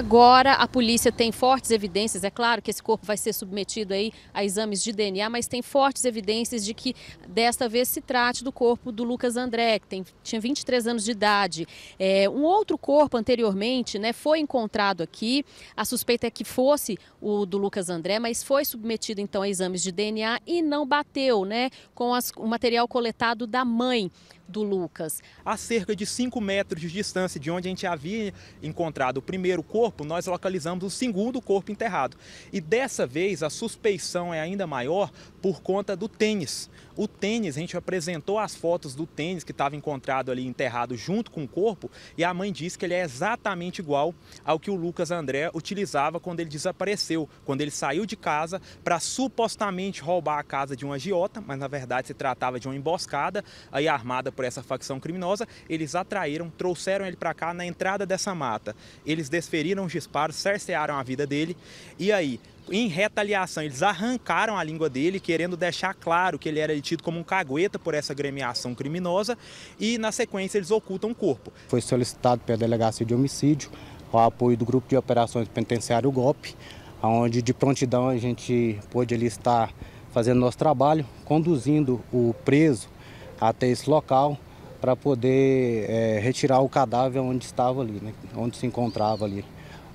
Agora a polícia tem fortes evidências, é claro que esse corpo vai ser submetido aí a exames de DNA, mas tem fortes evidências de que desta vez se trate do corpo do Lucas André, que tem, tinha 23 anos de idade. É, um outro corpo anteriormente né, foi encontrado aqui, a suspeita é que fosse o do Lucas André, mas foi submetido então a exames de DNA e não bateu né, com as, o material coletado da mãe do Lucas. A cerca de 5 metros de distância de onde a gente havia encontrado o primeiro corpo, corpo, nós localizamos o segundo corpo enterrado. E dessa vez a suspeição é ainda maior por conta do tênis. O tênis, a gente apresentou as fotos do tênis que estava encontrado ali enterrado junto com o corpo e a mãe disse que ele é exatamente igual ao que o Lucas André utilizava quando ele desapareceu, quando ele saiu de casa para supostamente roubar a casa de um agiota, mas na verdade se tratava de uma emboscada aí armada por essa facção criminosa. Eles atraíram, trouxeram ele para cá na entrada dessa mata. Eles desferiram um disparo, cercearam a vida dele. E aí, em retaliação, eles arrancaram a língua dele, querendo deixar claro que ele era tido como um cagueta por essa gremiação criminosa, e na sequência eles ocultam o corpo. Foi solicitado pela delegacia de homicídio o apoio do grupo de operações penitenciário GOP, onde de prontidão a gente pôde ali estar fazendo nosso trabalho, conduzindo o preso até esse local para poder é, retirar o cadáver onde estava ali, né, onde se encontrava ali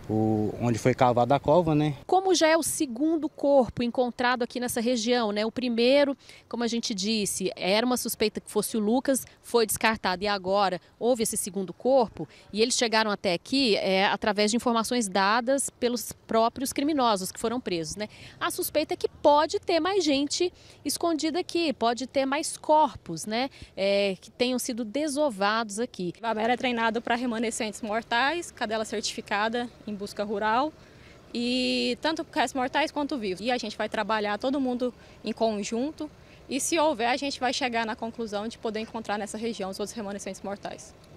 o, onde foi cavada a cova, né? Como já é o segundo corpo encontrado aqui nessa região, né? O primeiro, como a gente disse, era uma suspeita que fosse o Lucas, foi descartado e agora houve esse segundo corpo e eles chegaram até aqui é, através de informações dadas pelos próprios criminosos que foram presos, né? A suspeita é que pode ter mais gente escondida aqui, pode ter mais corpos, né? É, que tenham sido desovados aqui. O Babera é treinado para remanescentes mortais, cadela certificada em em busca rural e tanto resto mortais quanto vivos. E a gente vai trabalhar todo mundo em conjunto e se houver a gente vai chegar na conclusão de poder encontrar nessa região os outros remanescentes mortais.